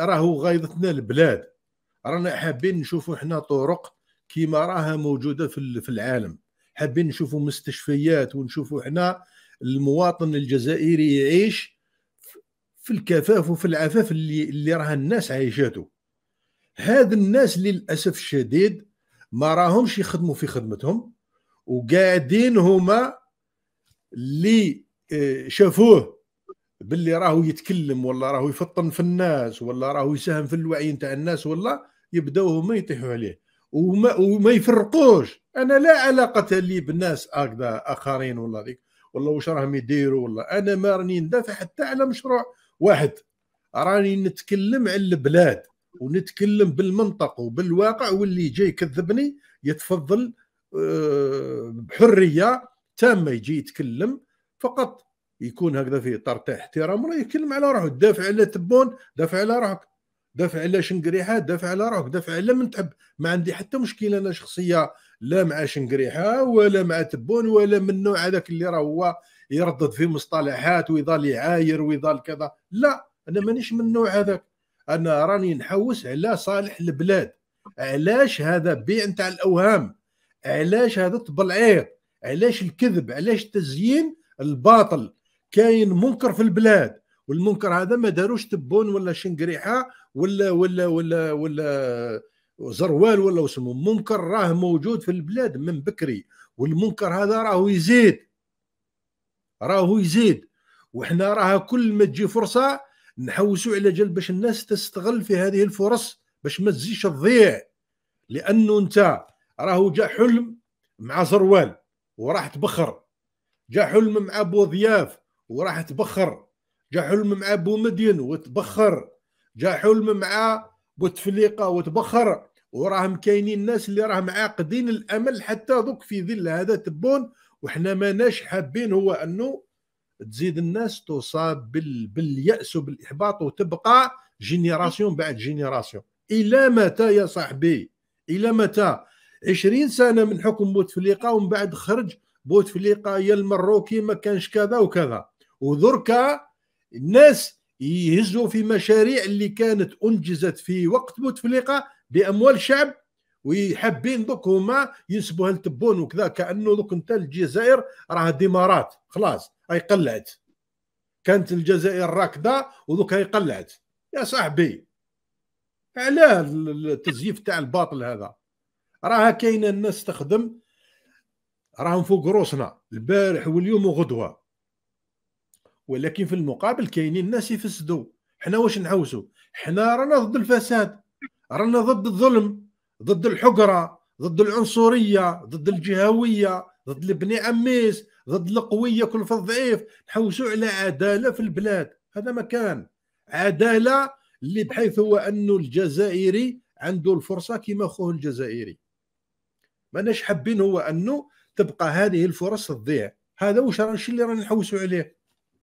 راهو غايضتنا البلاد رانا حابين نشوفوا حنا طرق كيما راها موجوده في في العالم حابين نشوفوا مستشفيات ونشوفوا حنا المواطن الجزائري يعيش في الكفاف وفي العفاف اللي اللي راه الناس عايشاته هاد الناس للاسف الشديد ما راهمش يخدموا في خدمتهم وقاعدين هما اللي آه، شافوه باللي راهو يتكلم ولا راهو يفطن في الناس ولا راهو يساهم في الوعي نتاع الناس ولا يبداو هما يطيحوا عليه وما وما يفرقوش انا لا علاقه لي بالناس هكذا اخرين ولا ذيك ولا واش راهم يديروا ولا انا ما راني ندافع حتى على مشروع واحد راني نتكلم على البلاد ونتكلم بالمنطق وبالواقع واللي جاي يكذبني يتفضل آه، بحريه تامه يجي يتكلم فقط يكون هكذا فيه اطار تاع احترام راه يتكلم على روحه دافع على تبون دافع على روحك دافع على شنقريحه دافع على روحك دافع على من تحب ما عندي حتى مشكله انا شخصيه لا مع شنقريحه ولا مع تبون ولا من النوع هذاك اللي راه هو يردد في مصطلحات ويظل يعاير ويظل كذا لا انا مانيش من النوع هذاك انا راني نحوس على صالح البلاد علاش هذا بيع نتاع الاوهام علاش هذا التبلعيط علاش الكذب علاش التزيين الباطل كاين منكر في البلاد والمنكر هذا ما داروش تبون ولا شنقريحه ولا ولا ولا ولا زروال ولا وسمو منكر راه موجود في البلاد من بكري والمنكر هذا راهو يزيد راهو يزيد وحنا راه كل ما تجي فرصه نحوسوا على جل باش الناس تستغل في هذه الفرص باش ما تزيش تضيع لانه انت راهو جا حلم مع زروال وراح تبخر جا حلم مع ضياف وراح تبخر جا حلم مع بومدين وتبخر جا حلم مع بوتفليقه وتبخر وراهم كاينين الناس اللي راهم عاقدين الامل حتى دوك في ظل هذا تبون وحنا ماناش حابين هو انه تزيد الناس تصاب بال... بالياس وبالاحباط وتبقى جينيراسيون بعد جينيراسيون الى متى يا صاحبي الى متى 20 سنه من حكم بوتفليقه ومن بعد خرج بوتفليقه يا المروكي ما كانش كذا وكذا ودركا الناس يهزوا في مشاريع اللي كانت انجزت في وقت بوتفليقه باموال شعب ويحبين دوك هما ينسبوها لتبون وكذا كانه دوك انت الجزائر راه ديمارات خلاص اي قلعت كانت الجزائر راكده ودوك هي قلعت يا صاحبي علاه التزييف تاع الباطل هذا راها كاينه الناس تخدم راهم فوق روسنا البارح واليوم وغدوه ولكن في المقابل كاينين ناس يفسدوا حنا واش نعوزوا حنا رانا ضد الفساد رانا ضد الظلم ضد الحقره ضد العنصريه ضد الجهويه ضد البني عميس ضد القويه كل في الضعيف نحوسوا على عداله في البلاد هذا ما كان عداله اللي بحيث هو انه الجزائري عنده الفرصه كما خوه الجزائري ماناش حابين هو انه تبقى هذه الفرص تضيع هذا واش الشيء اللي رانا نحوسوا عليه